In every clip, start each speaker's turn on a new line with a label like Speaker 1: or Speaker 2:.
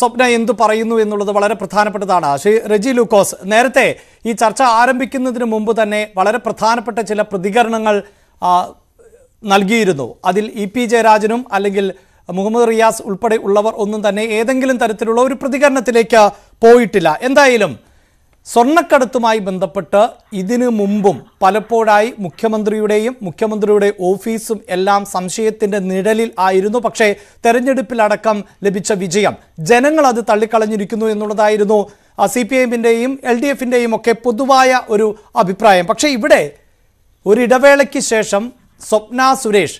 Speaker 1: സ്വപ്ന എന്തു പറയുന്നു എന്നുള്ളത് വളരെ പ്രധാനപ്പെട്ടതാണ് ശ്രീ റെജി ലൂക്കോസ് നേരത്തെ ഈ ചർച്ച ആരംഭിക്കുന്നതിന് മുമ്പ് തന്നെ വളരെ പ്രധാനപ്പെട്ട ചില പ്രതികരണങ്ങൾ നൽകിയിരുന്നു അതിൽ ഇ പി ജയരാജനും അല്ലെങ്കിൽ മുഹമ്മദ് റിയാസ് ഉൾപ്പെടെ ഉള്ളവർ ഒന്നും തന്നെ ഏതെങ്കിലും തരത്തിലുള്ള ഒരു പ്രതികരണത്തിലേക്ക് പോയിട്ടില്ല എന്തായാലും സ്വർണ്ണക്കടത്തുമായി ബന്ധപ്പെട്ട് ഇതിനു മുമ്പും പലപ്പോഴായി മുഖ്യമന്ത്രിയുടെയും മുഖ്യമന്ത്രിയുടെ ഓഫീസും എല്ലാം സംശയത്തിൻ്റെ നിഴലിൽ ആയിരുന്നു പക്ഷേ തെരഞ്ഞെടുപ്പിലടക്കം ലഭിച്ച വിജയം ജനങ്ങൾ അത് തള്ളിക്കളഞ്ഞിരിക്കുന്നു എന്നുള്ളതായിരുന്നു സി പി എമ്മിൻ്റെയും എൽ ഡി എഫിൻ്റെയും ഒക്കെ പൊതുവായ ഒരു അഭിപ്രായം പക്ഷേ ഇവിടെ ഒരിടവേളയ്ക്ക് ശേഷം സ്വപ്ന സുരേഷ്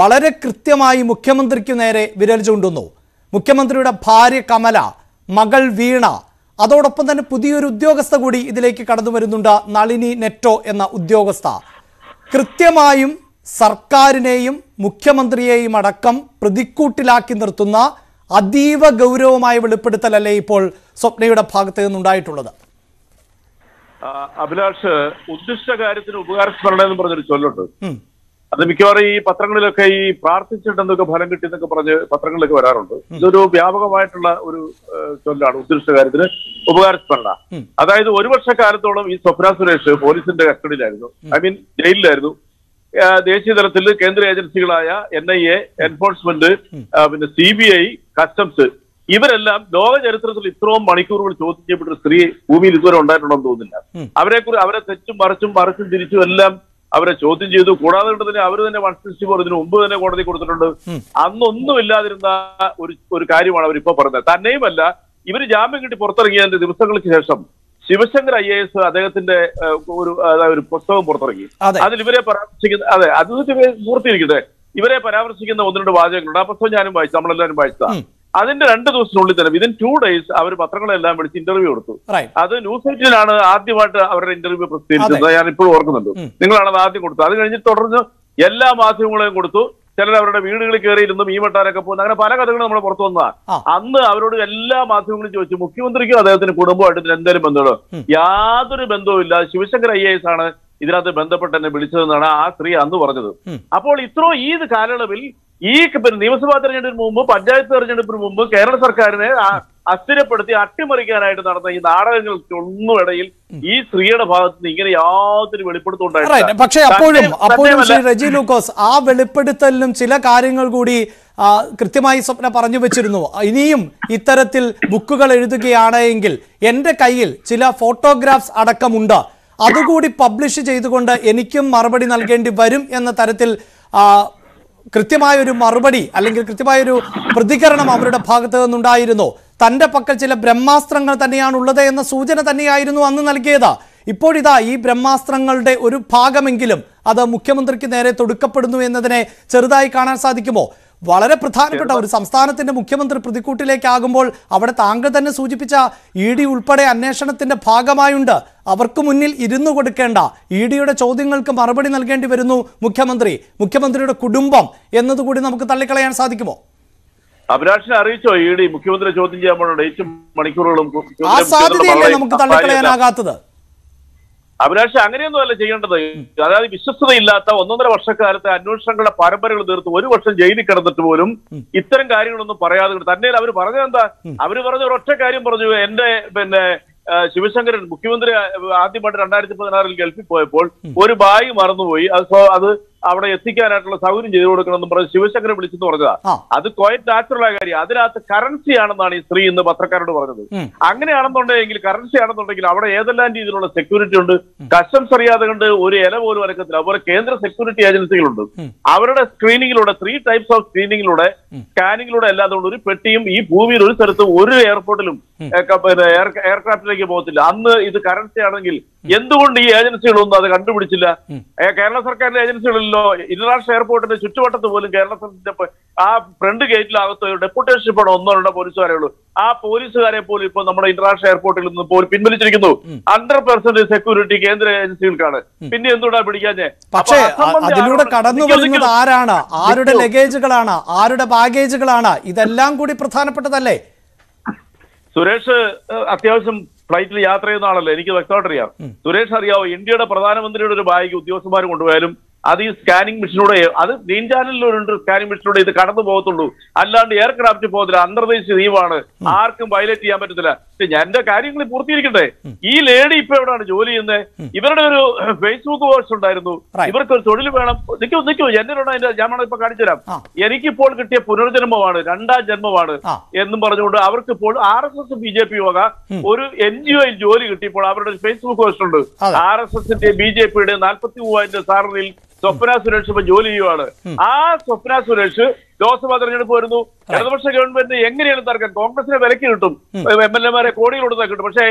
Speaker 1: വളരെ കൃത്യമായി മുഖ്യമന്ത്രിക്ക് നേരെ വിരൽ ചൂണ്ടുന്നു മുഖ്യമന്ത്രിയുടെ ഭാര്യ കമല മകൾ വീണ അതോടൊപ്പം തന്നെ പുതിയൊരു ഉദ്യോഗസ്ഥ കൂടി ഇതിലേക്ക് കടന്നു വരുന്നുണ്ട് നളിനി നെറ്റോ എന്ന ഉദ്യോഗസ്ഥ കൃത്യമായും സർക്കാരിനെയും മുഖ്യമന്ത്രിയെയും അടക്കം പ്രതിക്കൂട്ടിലാക്കി നിർത്തുന്ന അതീവ ഗൗരവമായ വെളിപ്പെടുത്തലല്ലേ ഇപ്പോൾ സ്വപ്നയുടെ ഭാഗത്ത് നിന്നുണ്ടായിട്ടുള്ളത്
Speaker 2: അഭിലാഷ് ഉദ്ദിഷ്ട കാര്യത്തിന് ഉപകാരസ്മരണ എന്ന് പറഞ്ഞൊരു ചൊല്ലുണ്ട് അത് മിക്കവാറും ഈ പത്രങ്ങളിലൊക്കെ ഈ പ്രാർത്ഥിച്ചിട്ടെന്നൊക്കെ ഫലം കിട്ടി എന്നൊക്കെ പറഞ്ഞ് പത്രങ്ങളിലൊക്കെ വരാറുണ്ട് ഇതൊരു വ്യാപകമായിട്ടുള്ള ഒരു ചൊല്ലാണ് ഉദ്ദിഷ്ട കാര്യത്തിന് ഉപകാരസ്മരണ അതായത് ഒരു വർഷക്കാലത്തോളം ഈ സ്വപ്ന സുരേഷ് പോലീസിന്റെ കസ്റ്റഡിയിലായിരുന്നു ഐ മീൻ ജയിലിലായിരുന്നു ദേശീയ തലത്തിൽ കേന്ദ്ര ഏജൻസികളായ എൻ ഐ എ എൻഫോഴ്സ്മെന്റ് പിന്നെ സി ബി ഐ കസ്റ്റംസ് ഇവരെല്ലാം ലോക ചരിത്രത്തിൽ ഇത്രയും മണിക്കൂറുകൾ ചോദ്യം ചെയ്യപ്പെട്ട സ്ത്രീ ഭൂമിയിൽ ഇതുവരെ ഉണ്ടായിട്ടുണ്ടോ എന്ന് തോന്നുന്നില്ല കുറിച്ച് അവരെ തെറ്റും മറിച്ചും മറിച്ചും തിരിച്ചും എല്ലാം അവരെ ചോദ്യം ചെയ്തു കൂടാതെ കൊണ്ട് തന്നെ അവർ തന്നെ വൺ സിക്സ്റ്റി ഫോർ ഇതിന് മുമ്പ് തന്നെ കോടതി കൊടുത്തിട്ടുണ്ട് അന്നൊന്നും ഇല്ലാതിരുന്ന ഒരു ഒരു കാര്യമാണ് അവർ പറഞ്ഞത് തന്നെയുമല്ല ഇവർ ജാമ്യം കിട്ടി പുറത്തിറങ്ങിയതിന്റെ ദിവസങ്ങൾക്ക് ശേഷം ശിവശങ്കർ ഐ എ എസ് അദ്ദേഹത്തിന്റെ ഒരു ഒരു പുസ്തകം പുറത്തിറങ്ങി അതിൽ ഇവരെ പരാമർശിക്കുന്ന അതെ അത് പൂർത്തിയിരിക്കട്ടെ ഇവരെ പരാമർശിക്കുന്ന ഒന്ന് രണ്ട് വാചകങ്ങളുണ്ട് ആ പുസ്തകം ഞാനും വായിച്ചു നമ്മളെല്ലാവരും വായിച്ചതാണ് അതിന്റെ രണ്ട് ദിവസത്തിനുള്ളിൽ തന്നെ വിതിൻ ടു ഡേയ്സ് അവർ പത്രങ്ങളെല്ലാം വിളിച്ച് ഇന്റർവ്യൂ കൊടുത്തു അത് ന്യൂസ് എയ്റ്റിനാണ് ആദ്യമായിട്ട് അവരുടെ ഇന്റർവ്യൂ പ്രസിദ്ധീകരിച്ചത് ഞാൻ ഇപ്പോഴും ഓർക്കുന്നുണ്ട് നിങ്ങളാണ് അത് ആദ്യം കൊടുത്തത് അത് കഴിഞ്ഞ് തുടർന്ന് എല്ലാ മാധ്യമങ്ങളെയും കൊടുത്തു ചിലർ അവരുടെ വീടുകളിൽ കയറിയിരുന്നും ഈ വട്ടാരൊക്കെ പോകുന്നു അങ്ങനെ പല കഥകളും നമ്മൾ പുറത്തു വന്നതാണ് അന്ന് അവരോട് എല്ലാ മാധ്യമങ്ങളും ചോദിച്ചു മുഖ്യമന്ത്രിക്കും അദ്ദേഹത്തിന് കുടുംബമായിട്ട് എന്തെങ്കിലും ബന്ധമുണ്ടോ യാതൊരു ബന്ധവുമില്ല ശിവശങ്കർ ഐ എസ് ആണ് ഇതിനകത്ത് ബന്ധപ്പെട്ട് എന്നെ വിളിച്ചതെന്നാണ് ആ സ്ത്രീ അന്ന് പറഞ്ഞത് അപ്പോൾ ഇത്രയും ഈ കാലയളവിൽ ഈ നിയമസഭാ തെരഞ്ഞെടുപ്പിന് മുമ്പ് പഞ്ചായത്ത് തെരഞ്ഞെടുപ്പിന് മുമ്പ് കേരള സർക്കാരിനെ അസ്ഥിരപ്പെടുത്തി അട്ടിമറിക്കാനായിട്ട് നടന്ന ഈ നാടകങ്ങൾക്കൊന്നും ഇടയിൽ ഈ സ്ത്രീയുടെ ഭാഗത്ത് നിന്ന് ഇങ്ങനെ യാതൊരു വെളിപ്പെടുത്തുണ്ടായിട്ടില്ല പക്ഷേ അപ്പോഴും അപ്പോഴും ശ്രീ
Speaker 1: ലൂക്കോസ് ആ വെളിപ്പെടുത്തലിനും ചില കാര്യങ്ങൾ കൂടി കൃത്യമായി സ്വപ്ന പറഞ്ഞു വെച്ചിരുന്നു ഇനിയും ഇത്തരത്തിൽ ബുക്കുകൾ എഴുതുകയാണെങ്കിൽ എന്റെ കയ്യിൽ ചില ഫോട്ടോഗ്രാഫ്സ് അടക്കമുണ്ടോ അതുകൂടി പബ്ലിഷ് ചെയ്തുകൊണ്ട് എനിക്കും മറുപടി നൽകേണ്ടി വരും എന്ന തരത്തിൽ കൃത്യമായൊരു മറുപടി അല്ലെങ്കിൽ കൃത്യമായൊരു പ്രതികരണം അവരുടെ ഭാഗത്തു നിന്നുണ്ടായിരുന്നു തൻ്റെ പക്കൽ ചില ബ്രഹ്മാസ്ത്രങ്ങൾ ഉള്ളത് എന്ന സൂചന തന്നെയായിരുന്നു അന്ന് നൽകിയത് ഇപ്പോഴിതാ ഈ ബ്രഹ്മാസ്ത്രങ്ങളുടെ ഒരു ഭാഗമെങ്കിലും അത് മുഖ്യമന്ത്രിക്ക് നേരെ തൊടുക്കപ്പെടുന്നു എന്നതിനെ ചെറുതായി കാണാൻ സാധിക്കുമോ വളരെ പ്രധാനപ്പെട്ട ഒരു സംസ്ഥാനത്തിന്റെ മുഖ്യമന്ത്രി പ്രതിക്കൂട്ടിലേക്കാകുമ്പോൾ അവിടെ താങ്കൾ തന്നെ സൂചിപ്പിച്ച ഇ ഡി ഉൾപ്പെടെ അന്വേഷണത്തിന്റെ ഭാഗമായുണ്ട് അവർക്ക് മുന്നിൽ ഇരുന്നു കൊടുക്കേണ്ട ഇ ഡിയുടെ ചോദ്യങ്ങൾക്ക് മറുപടി നൽകേണ്ടി വരുന്നു മുഖ്യമന്ത്രി മുഖ്യമന്ത്രിയുടെ കുടുംബം എന്നതുകൂടി നമുക്ക് തള്ളിക്കളയാൻ സാധിക്കുമോ
Speaker 2: അഭിലാഷിനെ അറിയിച്ചോ ഇ ഡി മുഖ്യമന്ത്രി ചോദ്യം ചെയ്യാൻ മണിക്കൂറുകളും ആ സാധ്യതയല്ലേ നമുക്ക് തള്ളിക്കളയാനാകാത്തത് അഭിലാഷ് അങ്ങനെയൊന്നും അല്ല ചെയ്യേണ്ടത് അതായത് വിശ്വസ്തതയില്ലാത്ത ഒന്നൊന്നര വർഷക്കാലത്തെ അന്വേഷണങ്ങളുടെ പരമ്പരകൾ തീർത്ത് ഒരു വർഷം ജയിലിൽ കിടന്നിട്ട് പോലും ഇത്തരം കാര്യങ്ങളൊന്നും പറയാതെ തന്നെ അവർ പറഞ്ഞത് എന്താ അവർ പറഞ്ഞ ഒരൊറ്റ കാര്യം പറഞ്ഞു എന്റെ പിന്നെ ശിവശങ്കരൻ മുഖ്യമന്ത്രി ആദ്യമായിട്ട് രണ്ടായിരത്തി പതിനാറിൽ ഗൾഫിൽ പോയപ്പോൾ ഒരു ബാഗ് മറന്നുപോയി അത് അത് അവിടെ എത്തിക്കാനായിട്ടുള്ള സൗകര്യം ചെയ്തു കൊടുക്കണമെന്നും പറഞ്ഞ് ശിവശങ്കരൻ വിളിച്ചെന്ന് പറഞ്ഞതാ അത് ക്വയറ്റ് നാച്ചുറൽ കാര്യം അതിനകത്ത് കറൻസി ആണെന്നാണ് ഈ സ്ത്രീ ഇന്ന് പത്രക്കാരോട് പറഞ്ഞത് അങ്ങനെയാണെന്നുണ്ടെങ്കിൽ കറൻസി ആണെന്നുണ്ടെങ്കിൽ അവിടെ ഏതെല്ലാം രീതിയിലുള്ള സെക്യൂരിറ്റി ഉണ്ട് കസ്റ്റംസ് അറിയാതെ കണ്ട് ഒരു ഇല പോലും അലക്കത്തില്ല അതുപോലെ കേന്ദ്ര സെക്യൂരിറ്റി ഏജൻസികളുണ്ട് അവരുടെ സ്ക്രീനിങ്ങിലൂടെ ത്രീ ടൈപ്സ് ഓഫ് സ്ക്രീനിങ്ങിലൂടെ സ്കാനിങ്ങിലൂടെ അല്ലാതെ ഒരു പെട്ടിയും ഈ ഭൂമിയിൽ ഒരു സ്ഥലത്തും ഒരു എയർപോർട്ടിലും എയർക്രാഫ്റ്റിലേക്ക് പോകത്തില്ല അന്ന് ഇത് കറൻസി ആണെങ്കിൽ എന്തുകൊണ്ട് ഈ ഏജൻസികളൊന്നും അത് കണ്ടുപിടിച്ചില്ല കേരള സർക്കാരിന്റെ ഏജൻസികളിൽ ഇന്റർനാഷണലിലോ ഇന്റർനാഷണൽ എയർപോർട്ടിന്റെ ചുറ്റുവട്ടത്ത് പോലും കേരളത്തിന്റെ ആ ഫ്രണ്ട് ഡെപ്യൂട്ടേഷൻ ഡെപ്യൂട്ടേഷനിപ്പോടെ ഒന്നോ രണ്ടോ പോലീസുകാരേ ഉള്ളൂ ആ പോലീസുകാരെ പോലും ഇപ്പൊ നമ്മുടെ ഇന്റർനാഷണൽ എയർപോർട്ടിൽ നിന്ന് പോലും പിൻവലിച്ചിരിക്കുന്നു ഹൺഡ്രഡ് പെർസെന്റ് സെക്യൂരിറ്റി കേന്ദ്ര ഏജൻസികൾക്കാണ് പിന്നെ എന്തുകൊണ്ടാ പിടിക്കാഞ്ഞേ പക്ഷേ അതിലൂടെ കടന്നു വരുന്നത് ആരാണ് ആരുടെ
Speaker 1: ലഗേജുകളാണ് ആരുടെ ബാഗേജുകളാണ് ഇതെല്ലാം കൂടി പ്രധാനപ്പെട്ടതല്ലേ
Speaker 2: സുരേഷ് അത്യാവശ്യം ഫ്ലൈറ്റിൽ യാത്ര ചെയ്യുന്ന ആളല്ലേ എനിക്ക് വ്യക്തമായിട്ട് അറിയാം സുരേഷ് അറിയാവോ ഇന്ത്യയുടെ പ്രധാനമന്ത്രിയുടെ ഒരു ബാഗ് ഉദ്യോഗസ്ഥന്മാർ കൊണ്ടുപോയാലും അത് ഈ സ്കാനിംഗ് മെഷീനോടെ അത് ഗ്രീൻ ചാനലിലുണ്ട് സ്കാനിംഗ് മെഷീനോടെ ഇത് കടന്നു പോകത്തുള്ളൂ അല്ലാണ്ട് എയർക്രാഫ്റ്റ് പോകത്തില്ല അന്തർദേശീയ ദ്വീപാണ് ആർക്കും വയലേറ്റ് ചെയ്യാൻ പറ്റത്തില്ല എന്റെ കാര്യങ്ങൾ പൂർത്തീകരിക്കട്ടെ ഈ ലേഡി ഇപ്പൊ എവിടെയാണ് ജോലി ചെയ്യുന്നത് ഇവരുടെ ഒരു ഫേസ്ബുക്ക് പോസ്റ്റ് ഉണ്ടായിരുന്നു ഇവർക്ക് ഒരു തൊഴിൽ വേണം നിൽക്കൂ നിൽക്കൂ എന്നോട് അതിന്റെ ഞാൻ ഇപ്പൊ കാണിച്ചുതരാം എനിക്കിപ്പോൾ കിട്ടിയ പുനർജന്മമാണ് രണ്ടാം ജന്മമാണ് എന്നും പറഞ്ഞുകൊണ്ട് അവർക്ക് ഇപ്പോൾ R S S B J P yoga ഒരു എൻ ജി ഒയിൽ ജോലി കിട്ടിയപ്പോൾ അവരുടെ ഫേസ്ബുക്ക് പോസ്റ്റ് ഉണ്ട് ആർ എസ് എസിന്റെ ബി ജെ പിയുടെ നാൽപ്പത്തി മൂവായിരം സാറിൽ സ്വപ്ന സുരേഷ് ഇപ്പൊ ജോലി ചെയ്യുവാണ് ആ സ്വപ്ന സുരേഷ് ലോക്സഭാ തെരഞ്ഞെടുപ്പ് വരുന്നു ഇടതുപക്ഷ ഗവൺമെന്റ് എങ്ങനെയാണ് തർക്കം കോൺഗ്രസിനെ വിലക്ക് കിട്ടും എം എൽ എമാരെ കോടികൾ കൊടുത്താൽ കിട്ടും പക്ഷേ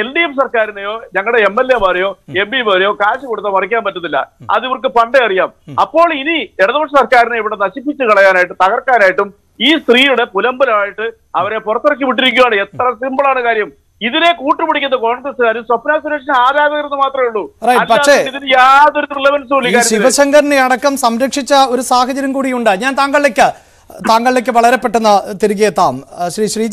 Speaker 2: എൽ ഡി എഫ് സർക്കാരിനെയോ ഞങ്ങളുടെ എം എൽ എമാരെയോ എം മാരെയോ കാശ് കൊടുത്താൽ മറിക്കാൻ പറ്റത്തില്ല അത് ഇവർക്ക് പണ്ടേ അറിയാം അപ്പോൾ ഇനി ഇടതുപക്ഷ സർക്കാരിനെ ഇവിടെ നശിപ്പിച്ചു കളയാനായിട്ട് തകർക്കാനായിട്ടും ഈ സ്ത്രീയുടെ പുലമ്പലായിട്ട് അവരെ പുറത്തിറക്കി വിട്ടിരിക്കുകയാണ് എത്ര സിമ്പിളാണ് കാര്യം ഇതിനെ കൂട്ടുപിടിക്കുന്ന കോൺഗ്രസ്സുകാർ സ്വപ്ന സുരേഷിന് ആരാധകരെന്ന് മാത്രമേ ഉള്ളൂ പക്ഷേ ഇതിന് യാതൊരു റിലവൻസും ശിവശങ്കറിനെ
Speaker 1: അടക്കം സംരക്ഷിച്ച ഒരു സാഹചര്യം കൂടിയുണ്ട് ഞാൻ താങ്കളിലേക്ക് താങ്കളിലേക്ക് വളരെ പെട്ടെന്ന് തിരികെ എത്താം ശ്രീ ശ്രീ